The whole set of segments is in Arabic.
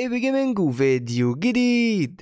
جيمنج وفيديو جديد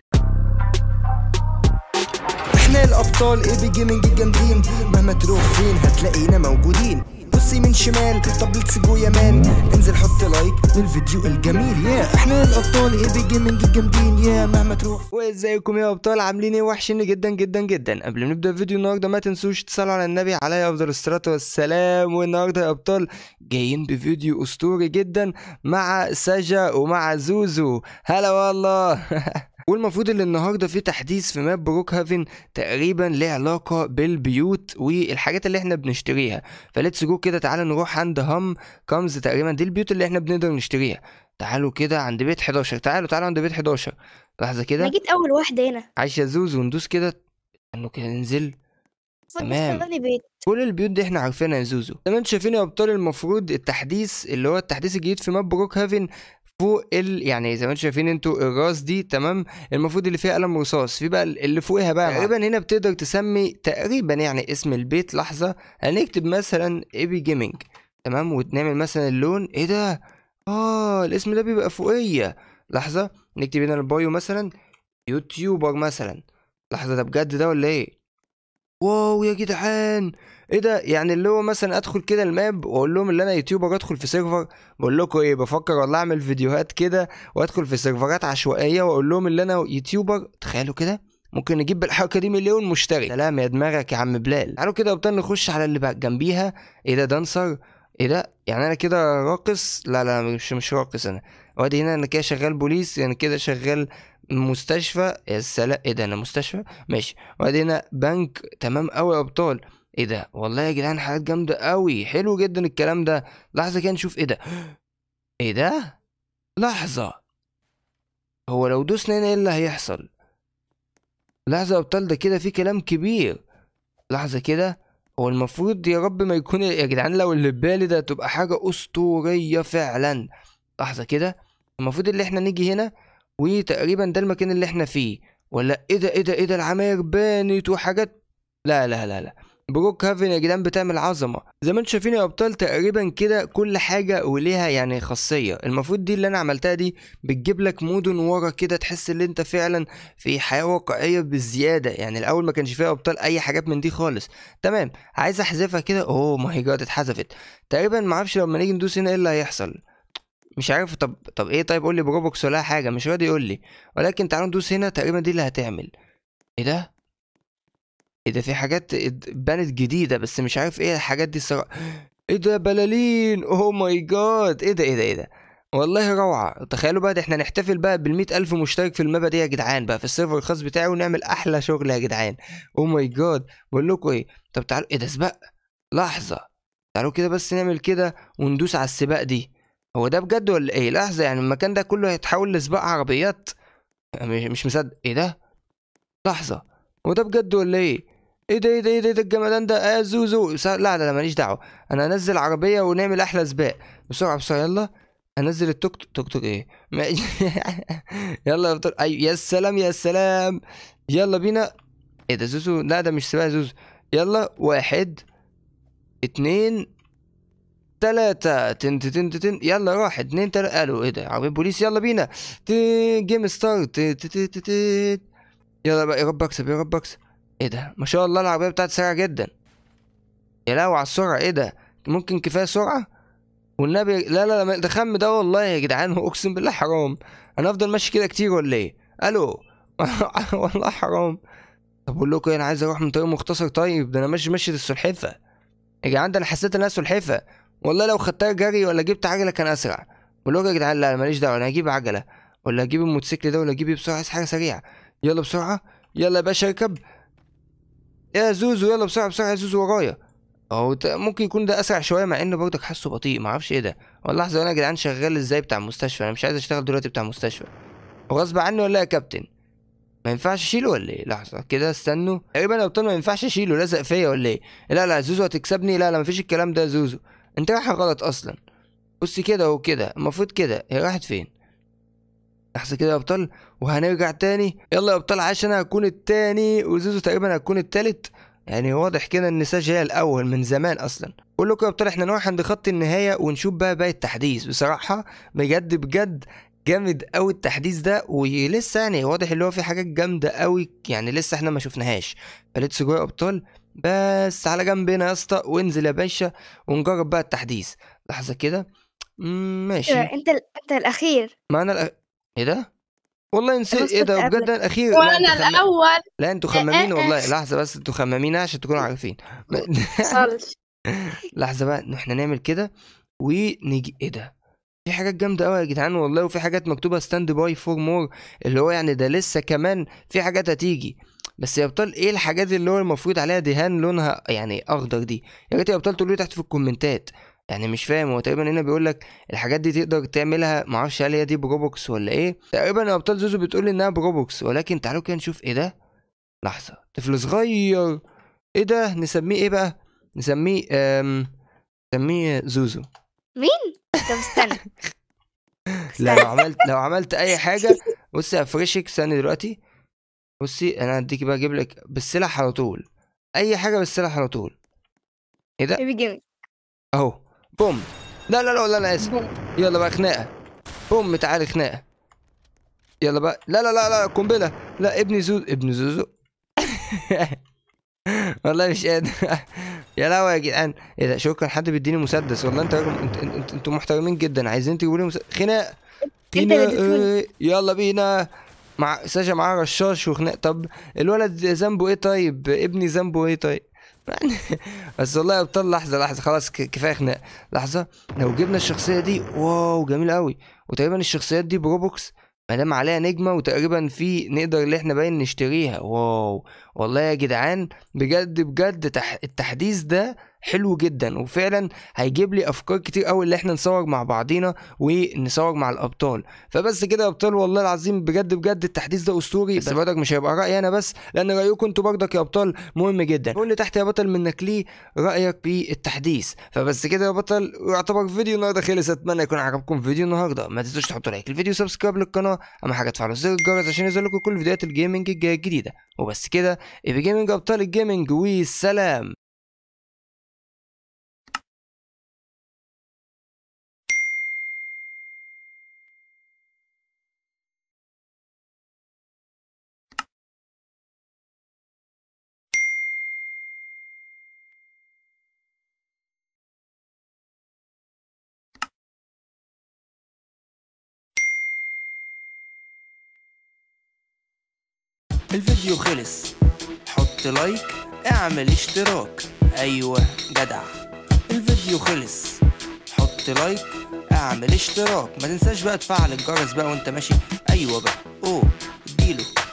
احنا الابطال اي بي جيمنج الجامدين مهما تروح فين هتلاقينا موجودين بصي من شمال طب ليتس جو يا مان انزل حط لايك للفيديو الجميل يا احنا الابطال ايه ايبي جيمنج الجامدين يا مهما تروح وازيكم يا ابطال عاملين ايه وحشين جدا جدا جدا قبل ما نبدا الفيديو النهارده ما تنسوش تصلوا على النبي عليه افضل الصلاه والسلام والنهارده يا ابطال جايين بفيديو اسطوري جدا مع سجا ومع زوزو هلا والله والمفروض ان النهارده في تحديث في ماب بروك هافن تقريبا له علاقه بالبيوت والحاجات اللي احنا بنشتريها فليتس جو كده تعالى نروح عند هم كامز تقريبا دي البيوت اللي احنا بنقدر نشتريها تعالوا كده عند بيت 11 تعالوا تعالوا عند بيت 11 لحظه كده انا جيت اول واحده هنا عايش يا زوزو ندوس كده انه كده ننزل تمام كل البيوت دي احنا عارفينها يا زوزو زي ما انتوا شايفين يا ابطال المفروض التحديث اللي هو التحديث الجديد في ماب بروك هافن فوق ال... يعني زي ما انتم شايفين انتوا الراس دي تمام المفروض اللي فيها قلم رصاص في بقى اللي فوقها بقى تقريبا هنا بتقدر تسمي تقريبا يعني اسم البيت لحظه هنكتب مثلا ايبي جيمنج تمام ونعمل مثلا اللون ايه ده اه الاسم ده بيبقى فوقيه لحظه نكتب هنا البايو مثلا يوتيوبر مثلا لحظه ده بجد ده ولا ايه واو يا جدعان ايه ده يعني اللي هو مثلا ادخل كده الماب واقول لهم اللي انا يوتيوبر ادخل في سيرفر بقول لكم ايه بفكر والله اعمل فيديوهات كده وادخل في سيرفرات عشوائيه واقول لهم اللي انا يوتيوبر تخيلوا كده ممكن نجيب بالحركه دي مليون مشترك سلام يا دماغك يا عم بلال تعالوا كده ابطال نخش على اللي بقى جنبيها ايه ده دانسر ايه ده يعني انا كده راقص لا لا مش مش راقص انا وادي هنا انا كده شغال بوليس يعني كده شغال مستشفى يا سلام ايه ده انا مستشفى ماشي وبعدين بنك تمام قوي يا ابطال ايه ده والله يا جدعان حاجات جامده قوي حلو جدا الكلام ده لحظه كده نشوف ايه ده ايه ده لحظه هو لو دوسنا هنا ايه اللي هيحصل لحظه يا ابطال ده كده في كلام كبير لحظه كده هو المفروض يا رب ما يكون يا جدعان لو اللي في بالي ده تبقى حاجه اسطوريه فعلا لحظه كده المفروض اللي احنا نيجي هنا وتقريبا ده المكان اللي احنا فيه ولا ايه ده ايه ده ايه ده العماير بانت وحاجات لا لا لا لا بروك هافن يا جدعان بتعمل عظمه زي ما انتم شايفين يا ابطال تقريبا كده كل حاجه وليها يعني خاصيه المفروض دي اللي انا عملتها دي بتجيب لك مدن ورا كده تحس ان انت فعلا في حياه واقعيه بالزياده يعني الاول ما كانش فيها ابطال اي حاجات من دي خالص تمام عايز احذفها كده اوه ما هي جت اتحذفت تقريبا ما اعرفش لما نيجي ندوس هنا ايه اللي هيحصل مش عارف طب طب ايه طيب قول لي بروبوكس ولا حاجه مش راضي يقول لي ولكن تعالوا ندوس هنا تقريبا دي اللي هتعمل ايه ده ايه ده في حاجات بانت جديده بس مش عارف ايه الحاجات دي الصراحه ايه ده بلالين اوه ماي جاد ايه ده ايه ده ايه ده والله روعة تخيلوا بقى ده احنا نحتفل بقى بال ألف مشترك في المبا دي يا جدعان بقى في السيرفر الخاص بتاعي ونعمل أحلى شغل يا جدعان أو ماي جاد بقول لكم إيه طب تعالوا إيه ده سباق لحظة تعالوا كده بس نعمل كده وندوس على السباق دي هو ده بجد ولا ايه لحظه يعني المكان ده كله هيتحول لسباق عربيات مش مصدق ايه ده لحظه هو ده بجد ولا ايه ايه ده ايه ده ايه ده, إيه ده الجمدان ده آه زوزو لا لا لا ماليش دعوه انا هنزل عربيه ونعمل احلى سباق بسرعه بسرعه يلا انزل التوك توك توك ايه يلا يا بطل ايوه يا سلام يا سلام يلا بينا ايه ده زوزو لا ده مش سباق زوزو يلا واحد اتنين ثلاثة تن تن تن يلا روح اتنين تلاتة الو ايه ده عربية بوليس يلا بينا جيم ستارت يلا بقى يا رب اكسب يا رب اكسب ايه ده ما شاء الله العربية بتاعتي سريعة جدا يا لهوي على السرعة ايه ده ممكن كفاية سرعة والنبي لا لا لا ده خم ده والله يا جدعان اقسم بالله حرام انا افضل ماشي كده كتير ولا ايه الو والله حرام طب اقول لكم إيه، انا عايز اروح من طريق مختصر طيب ده انا ماشي ماشي السلحفه يا جدعان ده انا حسيت ان انا سلحفه والله لو خدتها جري ولا جبت عجله كان اسرع بقول له يا جدعان لا ماليش دعوه انا هجيب عجله ولا هجيب الموتوسيكل ده ولا هجيب إيه؟ بسرعه عايز حاجه سريعه يلا بسرعه يلا يا باشا اركب يا زوزو يلا بسرعه بسرعه يا زوزو ورايا او ممكن يكون ده اسرع شويه مع انه برضك حاسه بطيء معرفش ايه ده والله لحظه انا يا جدعان شغال ازاي بتاع المستشفى انا مش عايز اشتغل دلوقتي بتاع مستشفى غصب عني ولا يا كابتن ما ينفعش اشيله ولا ايه لحظه كده استنوا تقريبا يا ما ينفعش اشيله لازق فيا ولا ايه لا لا زوزو هتكسبني لا لا مفيش الكلام ده زوزو انت رايحة غلط اصلا بص كده وكده المفروض كده هي راحت فين لحظة كده يا ابطال وهنرجع تاني يلا يا ابطال عشان انا هكون التاني وزوزو تقريبا هتكون التالت يعني واضح كده ان ساج هي الاول من زمان اصلا بقول لكم يا ابطال احنا نروح عند خط النهايه ونشوف بقى باقي التحديث بصراحه بجد بجد جامد قوي التحديث ده ولسه يعني واضح اللي هو في حاجات جامده قوي يعني لسه احنا ما شفناهاش فليتس جو يا ابطال بس على جنب هنا يا اسطى وانزل يا باشا ونجرب بقى التحديث لحظه كده ماشي آه، انت ال... انت الاخير ما انا الأ... ايه ده والله نسيت ايه ده بجد الاخير وانا خم- الاول لا انتوا خمامين آه، آه، والله لحظه بس انتوا خمامين عشان تكونوا عارفين لحظه بقى احنا نعمل كده ونيجي ايه ده في حاجات جامده قوي يا جدعان والله وفي حاجات مكتوبه ستاند باي فور مور اللي هو يعني ده لسه كمان في حاجات هتيجي بس يا ابطال ايه الحاجات اللي هو المفروض عليها دهان لونها يعني اخضر دي يا ريت يا ابطال تقولوا تحت في الكومنتات يعني مش فاهم هو تقريبا هنا بيقول لك الحاجات دي تقدر تعملها معرفش هل هي دي بروبوكس ولا ايه تقريبا يا ابطال زوزو بتقول انها بروبوكس ولكن تعالوا كده نشوف ايه ده لحظه طفل صغير ايه ده نسميه ايه بقى نسميه أم... نسميه زوزو مين طب استنى لو عملت لو عملت اي حاجه بص يا فريشك استنى دلوقتي بصي انا هديكي بقى اجيب لك بالسلاح على طول اي حاجه بالسلاح على طول ايه ده اهو بوم لا لا لا لا انا اسف يلا بقى خناقه بوم تعالي خناقه يلا بقى لا لا لا لا قنبله لا ابني زوز ابن زوزو والله مش قادر يا لهوي يا جدعان ايه ده شكرا حد بيديني مسدس والله انت انت انتوا انت محترمين جدا عايزين تجيبوا لي مسدس خناقه آه، يلا بينا مع ساشا معاه رشاش وخناق طب الولد ذنبه ايه طيب ابني ذنبه ايه طيب يعني بس والله يا ابطال لحظه لحظه خلاص كفايه خناق لحظه لو جبنا الشخصيه دي واو جميل قوي وتقريبا الشخصيات دي بروبوكس ما دام عليها نجمه وتقريبا في نقدر اللي احنا باين نشتريها واو والله يا جدعان بجد بجد التحديث ده حلو جدا وفعلا هيجيب لي افكار كتير قوي اللي احنا نصور مع بعضينا ونصور مع الابطال فبس كده يا ابطال والله العظيم بجد بجد التحديث ده اسطوري بس بردك مش هيبقى رايي انا بس لان رايكم انتوا برضك يا ابطال مهم جدا قول لي تحت يا بطل منك ليه رايك في التحديث فبس كده يا بطل يعتبر فيديو النهارده خلص اتمنى يكون عجبكم فيديو النهارده ما تنسوش تحطوا لايك الفيديو سبسكرايب للقناه اهم حاجه تفعلوا زر الجرس عشان ينزل لكم كل فيديوهات الجيمنج الجايه الجديده وبس كده ابي جيمنج ابطال الجيمنج والسلام الفيديو خلص حط لايك اعمل اشتراك ايوه جدع الفيديو خلص حط لايك اعمل اشتراك ما تنساش بقى تفعل الجرس بقى وانت ماشي ايوه بقى اوه اديله